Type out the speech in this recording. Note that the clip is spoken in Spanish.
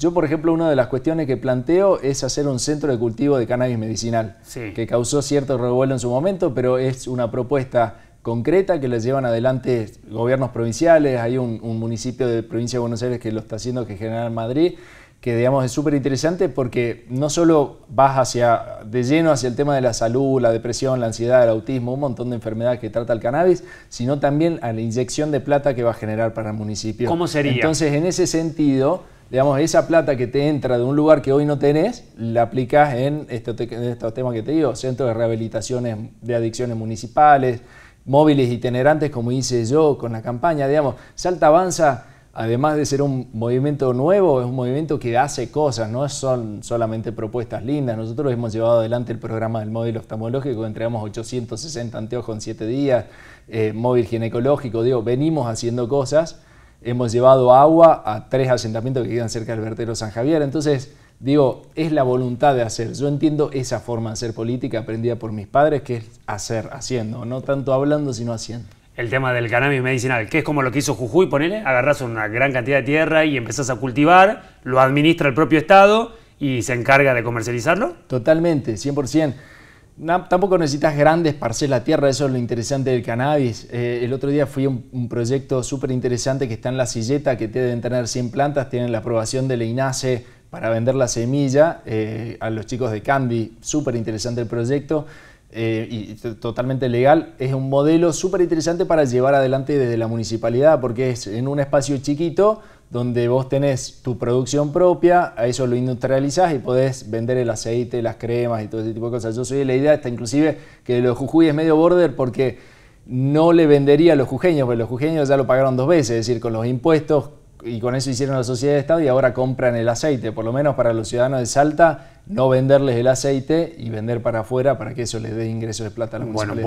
Yo, por ejemplo, una de las cuestiones que planteo es hacer un centro de cultivo de cannabis medicinal, que causó cierto revuelo en su momento, pero es una propuesta concreta que les llevan adelante gobiernos provinciales, hay un, municipio de provincia de Buenos Aires que lo está haciendo, que es General Madrid, que digamos es súper interesante porque no solo vas hacia, de lleno hacia el tema de la salud, la depresión, la ansiedad, el autismo, un montón de enfermedades que trata el cannabis, sino también a la inyección de plata que va a generar para el municipio. ¿Cómo sería? Entonces, en ese sentido digamos, esa plata que te entra de un lugar que hoy no tenés, la aplicas en, estos temas que te digo, centros de rehabilitaciones de adicciones municipales, móviles itinerantes, como hice yo con la campaña, digamos, Salta Avanza, además de ser un movimiento nuevo, es un movimiento que hace cosas, no son solamente propuestas lindas. Nosotros hemos llevado adelante el programa del móvil oftalmológico, entregamos 860 anteojos en 7 días, eh, móvil ginecológico, digo, venimos haciendo cosas hemos llevado agua a tres asentamientos que quedan cerca del Vertero San Javier. Entonces, digo, es la voluntad de hacer. Yo entiendo esa forma de hacer política aprendida por mis padres, que es hacer, haciendo, no tanto hablando, sino haciendo. El tema del cannabis medicinal, que es como lo que hizo Jujuy, ponele, agarras una gran cantidad de tierra y empezás a cultivar, lo administra el propio Estado y se encarga de comercializarlo. Totalmente, 100% tampoco necesitas grandes parcelas la tierra, eso es lo interesante del cannabis. Eh, el otro día fui a un, proyecto súper interesante que está en La Silleta, que deben tener 100 plantas, tienen la aprobación de la e para vender la semilla eh, a los chicos de Candy. Súper interesante el proyecto eh, y totalmente legal. Es un modelo súper interesante para llevar adelante desde la municipalidad porque es en un espacio chiquito donde vos tenés tu producción propia, a eso lo industrializás y podés vender el aceite, las cremas y todo ese tipo de cosas. Yo soy de la idea, está inclusive, que lo de es medio border porque no le vendería a los jujeños, porque los jujeños ya lo pagaron dos veces, es decir, con los impuestos y con eso hicieron la sociedad de Estado y ahora compran el aceite, por lo menos para los ciudadanos de Salta, no venderles el aceite y vender para afuera para que eso les dé ingresos de plata a los bueno,